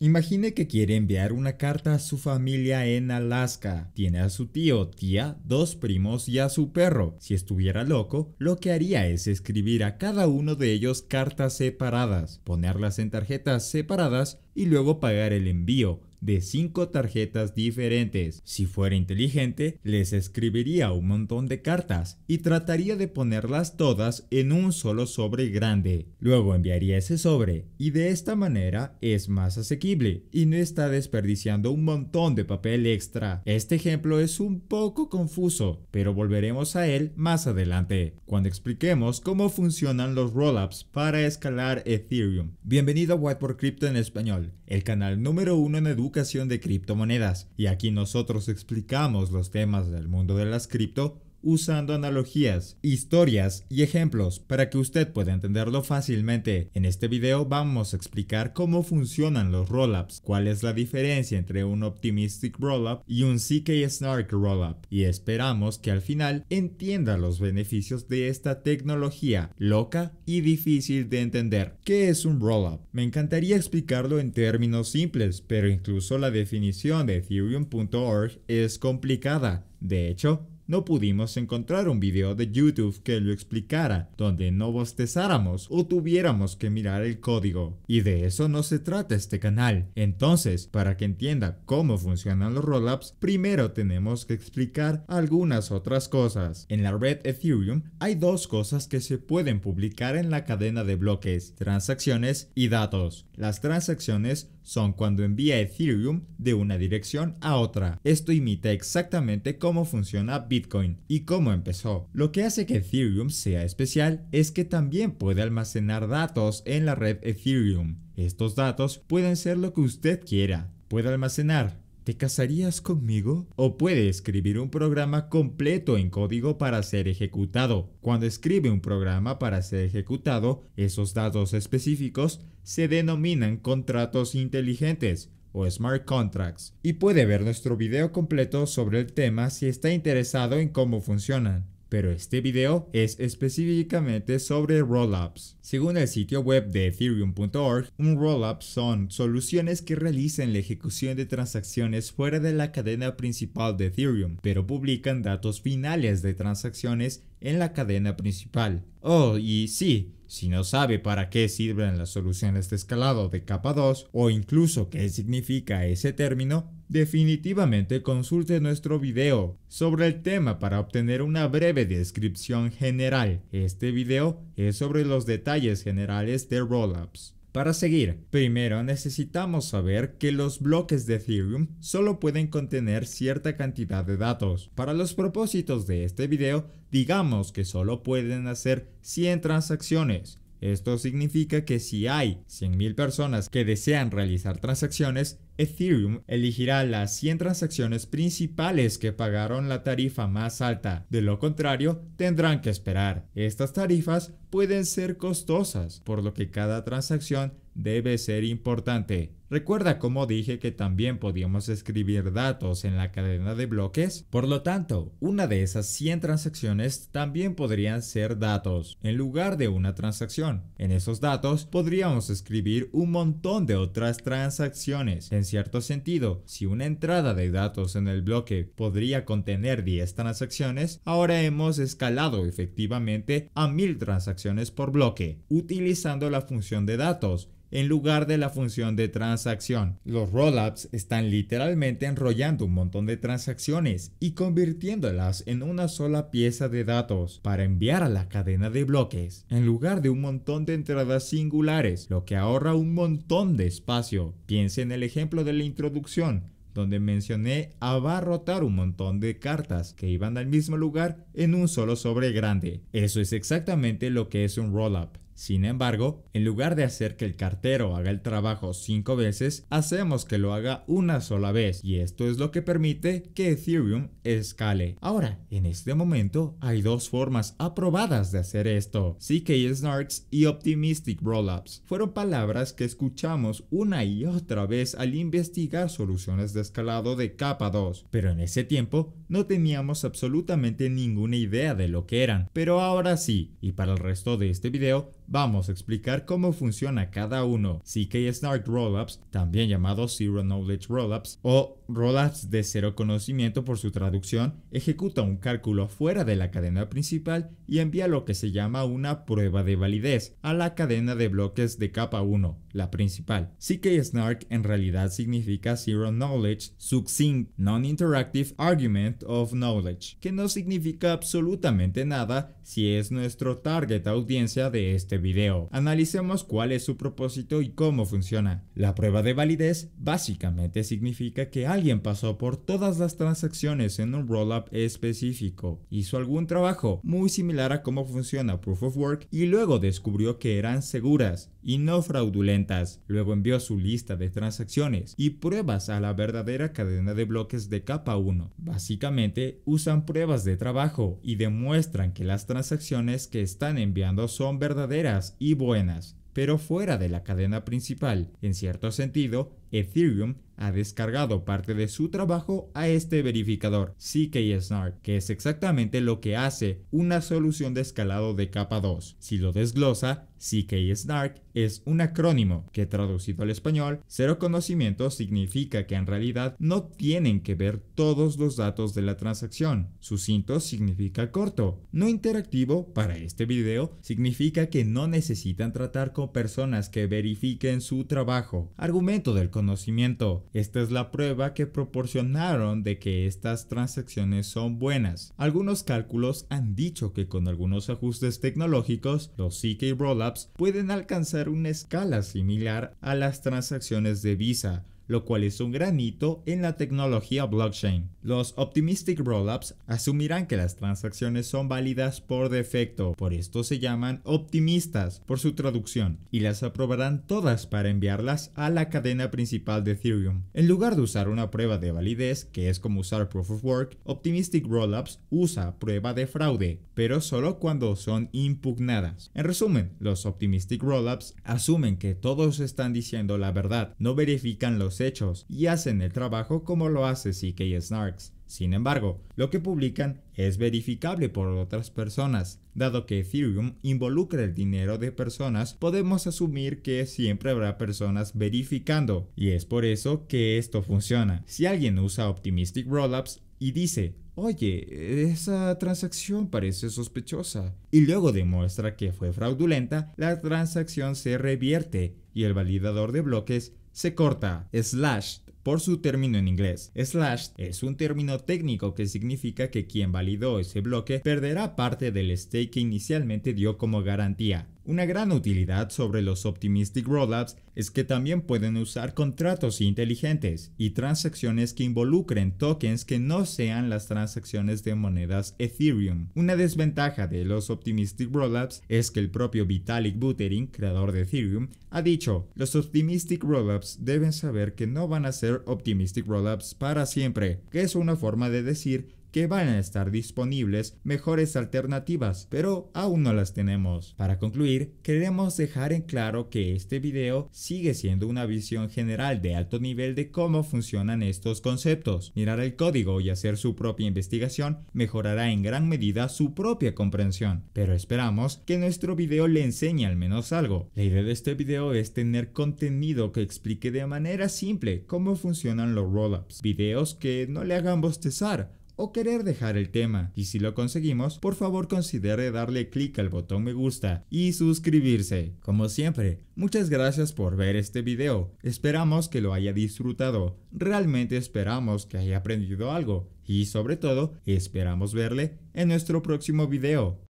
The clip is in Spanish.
Imagine que quiere enviar una carta a su familia en Alaska. Tiene a su tío, tía, dos primos y a su perro. Si estuviera loco, lo que haría es escribir a cada uno de ellos cartas separadas, ponerlas en tarjetas separadas y luego pagar el envío de 5 tarjetas diferentes. Si fuera inteligente, les escribiría un montón de cartas y trataría de ponerlas todas en un solo sobre grande. Luego enviaría ese sobre y de esta manera es más asequible y no está desperdiciando un montón de papel extra. Este ejemplo es un poco confuso, pero volveremos a él más adelante, cuando expliquemos cómo funcionan los rollups para escalar Ethereum. Bienvenido a Whiteboard Crypto en español, el canal número uno en educación de criptomonedas y aquí nosotros explicamos los temas del mundo de las cripto usando analogías, historias y ejemplos para que usted pueda entenderlo fácilmente. En este video vamos a explicar cómo funcionan los rollups, cuál es la diferencia entre un optimistic rollup y un CK Snark rollup y esperamos que al final entienda los beneficios de esta tecnología loca y difícil de entender. ¿Qué es un rollup? Me encantaría explicarlo en términos simples, pero incluso la definición de ethereum.org es complicada. De hecho, no pudimos encontrar un video de YouTube que lo explicara, donde no bostezáramos o tuviéramos que mirar el código. Y de eso no se trata este canal. Entonces, para que entienda cómo funcionan los rollups, primero tenemos que explicar algunas otras cosas. En la red Ethereum hay dos cosas que se pueden publicar en la cadena de bloques, transacciones y datos. Las transacciones son cuando envía Ethereum de una dirección a otra. Esto imita exactamente cómo funciona Bitcoin Bitcoin y cómo empezó. Lo que hace que Ethereum sea especial es que también puede almacenar datos en la red Ethereum. Estos datos pueden ser lo que usted quiera. Puede almacenar ¿Te casarías conmigo? O puede escribir un programa completo en código para ser ejecutado. Cuando escribe un programa para ser ejecutado, esos datos específicos se denominan contratos inteligentes o smart contracts y puede ver nuestro video completo sobre el tema si está interesado en cómo funcionan. Pero este video es específicamente sobre rollups. Según el sitio web de ethereum.org, un rollup son soluciones que realizan la ejecución de transacciones fuera de la cadena principal de Ethereum, pero publican datos finales de transacciones en la cadena principal. Oh, y sí, si no sabe para qué sirven las soluciones de escalado de capa 2 o incluso qué significa ese término, definitivamente consulte nuestro video sobre el tema para obtener una breve descripción general. Este video es sobre los detalles generales de rollups. Para seguir, primero necesitamos saber que los bloques de Ethereum solo pueden contener cierta cantidad de datos. Para los propósitos de este video, digamos que solo pueden hacer 100 transacciones. Esto significa que si hay 100.000 personas que desean realizar transacciones, Ethereum elegirá las 100 transacciones principales que pagaron la tarifa más alta. De lo contrario, tendrán que esperar. Estas tarifas pueden ser costosas, por lo que cada transacción debe ser importante. Recuerda como dije que también podíamos escribir datos en la cadena de bloques, por lo tanto, una de esas 100 transacciones también podrían ser datos, en lugar de una transacción. En esos datos podríamos escribir un montón de otras transacciones. En cierto sentido, si una entrada de datos en el bloque podría contener 10 transacciones, ahora hemos escalado efectivamente a 1000 transacciones por bloque utilizando la función de datos en lugar de la función de transacción. Los rollups están literalmente enrollando un montón de transacciones y convirtiéndolas en una sola pieza de datos para enviar a la cadena de bloques, en lugar de un montón de entradas singulares, lo que ahorra un montón de espacio. Piensa en el ejemplo de la introducción donde mencioné abarrotar un montón de cartas que iban al mismo lugar en un solo sobre grande. Eso es exactamente lo que es un roll-up. Sin embargo, en lugar de hacer que el cartero haga el trabajo cinco veces, hacemos que lo haga una sola vez y esto es lo que permite que Ethereum escale. Ahora, en este momento hay dos formas aprobadas de hacer esto, CK Snarks y Optimistic Rollups. Fueron palabras que escuchamos una y otra vez al investigar soluciones de escalado de capa 2, pero en ese tiempo no teníamos absolutamente ninguna idea de lo que eran, pero ahora sí, y para el resto de este video vamos a explicar cómo funciona cada uno. CK Snark Rollups, también llamado Zero Knowledge Rollups o Rollups de cero conocimiento por su traducción, ejecuta un cálculo fuera de la cadena principal y envía lo que se llama una prueba de validez a la cadena de bloques de capa 1, la principal. CK Snark en realidad significa Zero Knowledge Succinct Non-Interactive Argument of Knowledge, que no significa absolutamente nada si es nuestro target audiencia de este este video. Analicemos cuál es su propósito y cómo funciona. La prueba de validez básicamente significa que alguien pasó por todas las transacciones en un rollup específico, hizo algún trabajo muy similar a cómo funciona Proof of Work y luego descubrió que eran seguras y no fraudulentas. Luego envió su lista de transacciones y pruebas a la verdadera cadena de bloques de capa 1. Básicamente usan pruebas de trabajo y demuestran que las transacciones que están enviando son verdaderas y buenas, pero fuera de la cadena principal, en cierto sentido, Ethereum ha descargado parte de su trabajo a este verificador, zk-SNARK, que es exactamente lo que hace una solución de escalado de capa 2. Si lo desglosa, zk-SNARK es un acrónimo que traducido al español, cero conocimiento significa que en realidad no tienen que ver todos los datos de la transacción. Sucinto significa corto, no interactivo para este video significa que no necesitan tratar con personas que verifiquen su trabajo. Argumento del conocimiento. Esta es la prueba que proporcionaron de que estas transacciones son buenas. Algunos cálculos han dicho que con algunos ajustes tecnológicos, los CK Rollups pueden alcanzar una escala similar a las transacciones de Visa lo cual es un gran hito en la tecnología blockchain. Los optimistic rollups asumirán que las transacciones son válidas por defecto, por esto se llaman optimistas por su traducción, y las aprobarán todas para enviarlas a la cadena principal de Ethereum. En lugar de usar una prueba de validez, que es como usar proof of work, optimistic rollups usa prueba de fraude, pero solo cuando son impugnadas. En resumen, los optimistic rollups asumen que todos están diciendo la verdad, no verifican los hechos y hacen el trabajo como lo hace CK Snarks. Sin embargo, lo que publican es verificable por otras personas. Dado que Ethereum involucra el dinero de personas, podemos asumir que siempre habrá personas verificando, y es por eso que esto funciona. Si alguien usa Optimistic Rollups y dice, oye, esa transacción parece sospechosa, y luego demuestra que fue fraudulenta, la transacción se revierte y el validador de bloques se corta Slashed por su término en inglés. Slash es un término técnico que significa que quien validó ese bloque perderá parte del stake que inicialmente dio como garantía. Una gran utilidad sobre los Optimistic Rollups es que también pueden usar contratos inteligentes y transacciones que involucren tokens que no sean las transacciones de monedas Ethereum. Una desventaja de los Optimistic Rollups es que el propio Vitalik Buterin, creador de Ethereum, ha dicho, los Optimistic Rollups deben saber que no van a ser Optimistic Rollups para siempre, que es una forma de decir que van a estar disponibles mejores alternativas, pero aún no las tenemos. Para concluir, queremos dejar en claro que este video sigue siendo una visión general de alto nivel de cómo funcionan estos conceptos. Mirar el código y hacer su propia investigación mejorará en gran medida su propia comprensión, pero esperamos que nuestro video le enseñe al menos algo. La idea de este video es tener contenido que explique de manera simple cómo funcionan los rollups, videos que no le hagan bostezar o querer dejar el tema. Y si lo conseguimos, por favor considere darle clic al botón me gusta y suscribirse. Como siempre, muchas gracias por ver este video. Esperamos que lo haya disfrutado. Realmente esperamos que haya aprendido algo y sobre todo esperamos verle en nuestro próximo video.